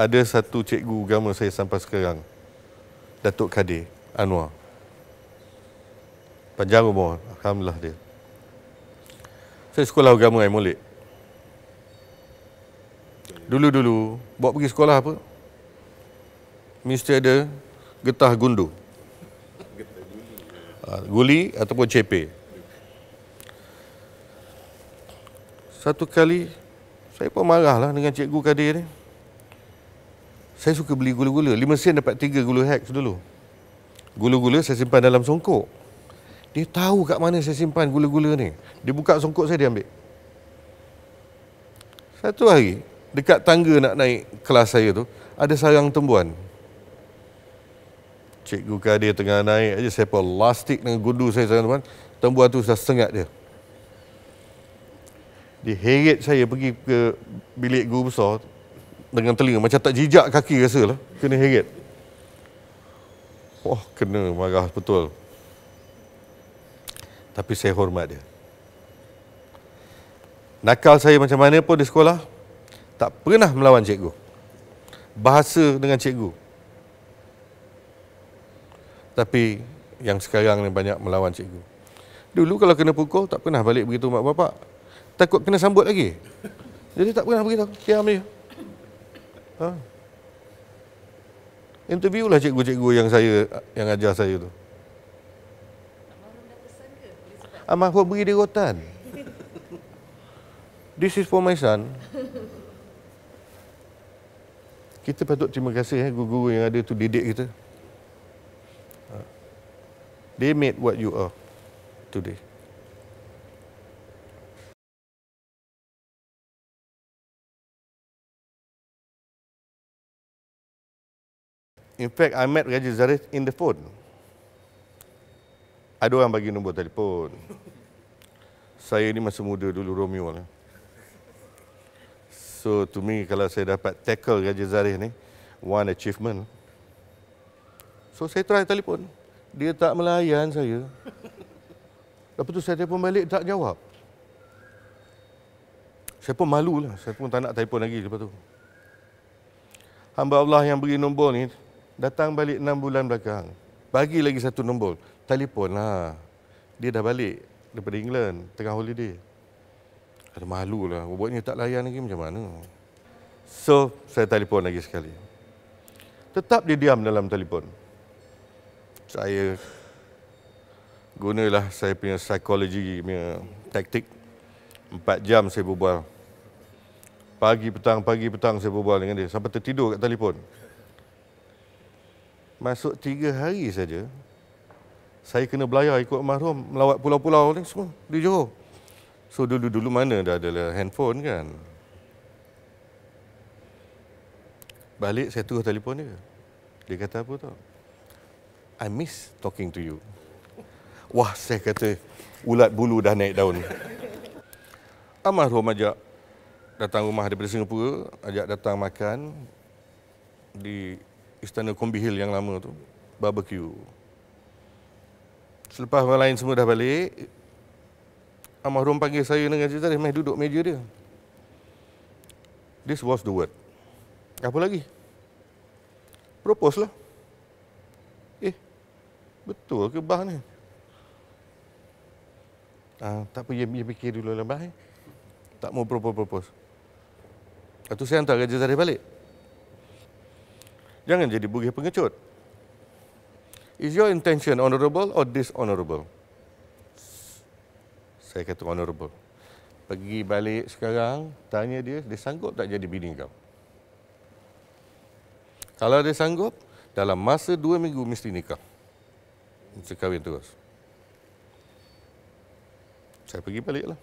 ada satu cikgu agama saya sampai sekarang. Datuk Kadir Anwar. Panjang umur. Alhamdulillah dia. Saya sekolah agama yang mulik. Dulu-dulu, buat pergi sekolah apa? Mesti ada getah gundu. Ah, guli ataupun CP. Satu kali, saya pun marahlah dengan cikgu Kadir ni saya suka beli gula-gula. 5 sen dapat 3 gula hex dulu. Gula-gula saya simpan dalam songkok. Dia tahu kat mana saya simpan gula-gula ni. Dia buka songkok saya, dia ambil. Satu hari, dekat tangga nak naik kelas saya tu, ada sarang tembuan. Cikgu Kadir tengah naik aja saya pun lastik dengan gundu saya sarang tembuan. Tembuan tu sudah sengat dia. Dia heret saya pergi ke bilik guru besar, dengan telinga macam tak jejak kaki rasa lah kena heret wah kena marah betul tapi saya hormat dia nakal saya macam mana pun di sekolah tak pernah melawan cikgu bahasa dengan cikgu tapi yang sekarang ni banyak melawan cikgu dulu kalau kena pukul tak pernah balik begitu mak bapak takut kena sambut lagi jadi tak pernah beritahu diam dia Ha? Interview lah cikgu-cikgu yang saya yang ajar saya tu. Almarhum beri dia rotan. This is for my son. Kita patut terima kasih eh, guru-guru yang ada tu didik kita. Ha. They made what you are today. In fact, I met Raja Zarif in the phone. Ada orang bagi nombor telefon. Saya ni masa muda dulu Romeo lah. So to me kalau saya dapat tackle Raja Zarif ni, one achievement. So saya try telefon. Dia tak melayan saya. Lepas tu saya telefon balik tak jawab. Saya pun malu lah. Saya pun tak nak telefon lagi lepas tu. Hamba Allah yang beri nombor ni, datang balik enam bulan belakang. Bagi lagi satu nombor. Telefon lah. Dia dah balik daripada England. Tengah holiday. Ada malu lah. Buatnya tak layan lagi macam mana. So, saya telefon lagi sekali. Tetap dia diam dalam telefon. Saya gunalah saya punya psikologi, punya taktik. Empat jam saya berbual. Pagi petang, pagi petang saya berbual dengan dia. Sampai tertidur kat telefon masuk tiga hari saja saya kena belayar ikut mahrum melawat pulau-pulau ni semua di Johor. So dulu-dulu mana dah ada lah handphone kan. Balik saya terus telefon dia. Dia kata apa tau? I miss talking to you. Wah, saya kata ulat bulu dah naik daun. Almarhum ah, ajak datang rumah daripada Singapura, ajak datang makan di istana Kombi Hill yang lama tu barbecue. Selepas orang lain semua dah balik, Almarhum panggil saya dengan cerita dia, Mai duduk meja dia. This was the word. Apa lagi? Propose lah. Eh, betul ke bah ni? Ah, tak apa, dia fikir dulu lah bah eh. Tak mau propose-propose. Lepas tu saya hantar kerja tarikh balik. Jangan jadi bugih pengecut. Is your intention honourable or dishonourable? Saya kata honourable. Pergi balik sekarang, tanya dia, dia sanggup tak jadi bini kau? Kalau dia sanggup, dalam masa dua minggu mesti nikah. Mesti kahwin terus. Saya pergi balik lah.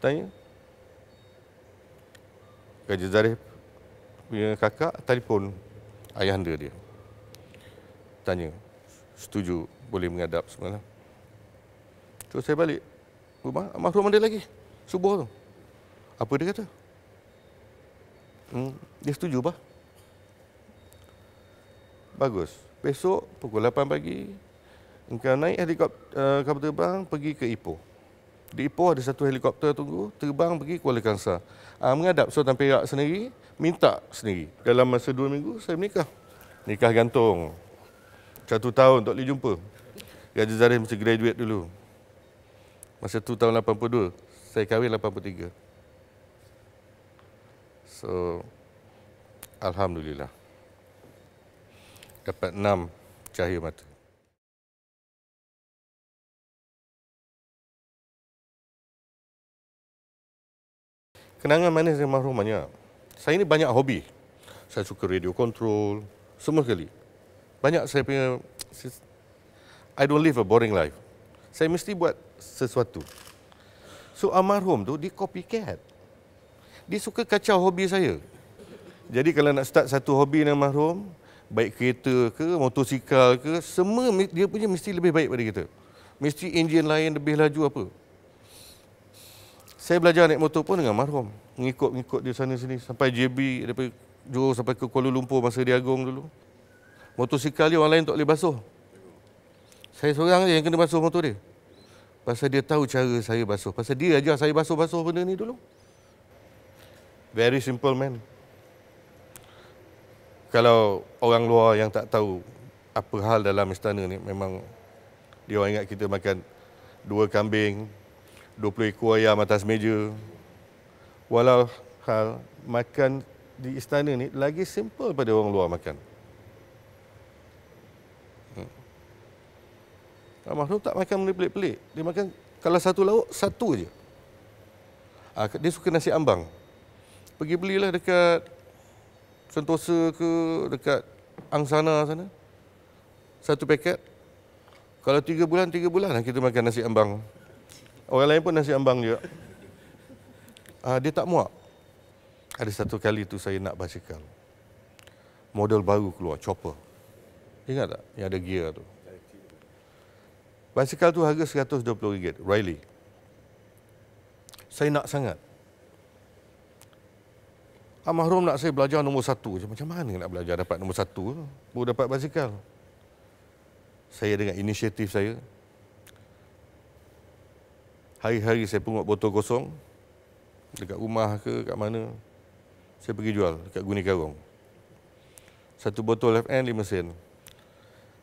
Tanya. Kerja Zarif, punya kakak telefon ayah anda dia. Tanya, setuju boleh mengadap semalam. So saya balik rumah, mahrum dia lagi subuh tu. Apa dia kata? Hmm, dia setuju bah. Bagus. Besok pukul 8 pagi, engkau naik helikopter uh, kapal terbang pergi ke Ipoh. Di Ipoh ada satu helikopter tunggu terbang pergi Kuala Kangsar. Uh, ah, mengadap Sultan Perak sendiri, minta sendiri. Dalam masa dua minggu saya menikah. Nikah gantung. Satu tahun tak boleh jumpa. Raja Zarif mesti graduate dulu. Masa tu tahun 82, saya kahwin 83. So, Alhamdulillah. Dapat enam cahaya mata. Kenangan manis dengan Mahrum banyak. Saya ni banyak hobi. Saya suka radio control, semua sekali. Banyak saya punya... I don't live a boring life. Saya mesti buat sesuatu. So, Almarhum tu, dia copycat. Dia suka kacau hobi saya. Jadi, kalau nak start satu hobi dengan Mahrum, baik kereta ke, motosikal ke, semua dia punya mesti lebih baik pada kita. Mesti enjin lain lebih laju apa. Saya belajar naik motor pun dengan marhum. Mengikut-ngikut dia sana sini sampai JB daripada Johor sampai ke Kuala Lumpur masa dia agung dulu. Motosikal dia orang lain tak boleh basuh. Saya seorang je yang kena basuh motor dia. Pasal dia tahu cara saya basuh. Pasal dia ajar saya basuh-basuh benda ni dulu. Very simple man. Kalau orang luar yang tak tahu apa hal dalam istana ni memang dia orang ingat kita makan dua kambing, 20 ekor ayam atas meja. Walau hal makan di istana ni lagi simple pada orang luar makan. Hmm. Makhluk tak makan benda pelik-pelik. Dia makan kalau satu lauk, satu je. Ha, dia suka nasi ambang. Pergi belilah dekat Sentosa ke dekat Angsana sana. Satu paket. Kalau tiga bulan, tiga bulan lah kita makan nasi ambang. Orang lain pun nasi ambang juga. Uh, ah, dia tak muak. Ada satu kali tu saya nak basikal. Model baru keluar, chopper. Ingat tak? Yang ada gear tu. Basikal tu harga RM120, Riley. Saya nak sangat. Amah Rom nak saya belajar nombor satu. Macam mana nak belajar dapat nombor satu? Baru dapat basikal. Saya dengan inisiatif saya, Hari-hari saya pungut botol kosong dekat rumah ke kat mana saya pergi jual dekat Guni Karung. Satu botol FN 5 sen.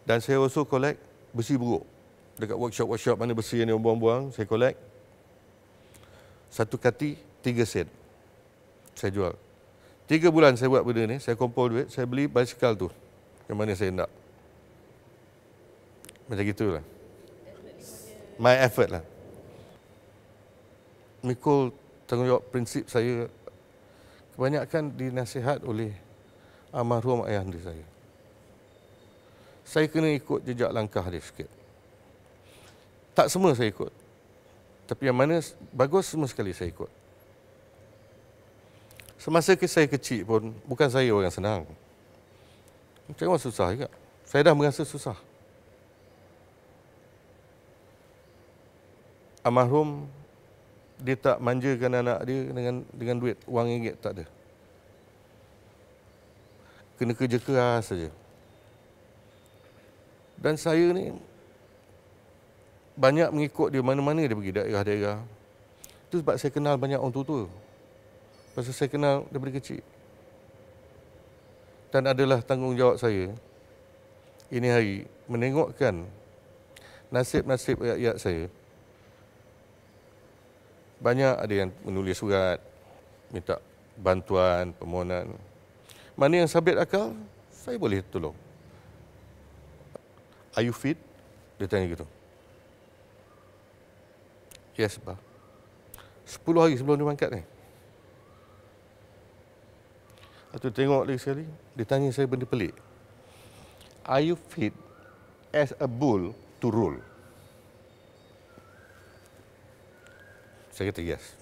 Dan saya also collect besi buruk dekat workshop-workshop mana besi yang buang-buang, saya collect. Satu kati 3 sen. Saya jual. Tiga bulan saya buat benda ni, saya kumpul duit, saya beli basikal tu. Yang mana saya nak. Macam gitulah. My effort lah mikul tanggungjawab prinsip saya kebanyakan dinasihat oleh almarhum ayah anda saya. Saya kena ikut jejak langkah dia sikit. Tak semua saya ikut. Tapi yang mana bagus semua sekali saya ikut. Semasa ke saya kecil pun, bukan saya orang senang. Macam orang susah juga. Saya dah merasa susah. Almarhum dia tak manjakan anak dia dengan dengan duit wang ringgit tak ada. Kena kerja keras saja. Dan saya ni banyak mengikut dia mana-mana dia pergi daerah-daerah. Itu sebab saya kenal banyak orang tua-tua. Pasal saya kenal daripada kecil. Dan adalah tanggungjawab saya ini hari menengokkan nasib-nasib rakyat saya banyak ada yang menulis surat minta bantuan permohonan mana yang sabit akal saya boleh tolong are you fit dia tanya gitu yes ba Sepuluh hari sebelum dia mangkat ni Atau tengok lagi sekali dia tanya saya benda pelik are you fit as a bull to rule Fíjate, yes.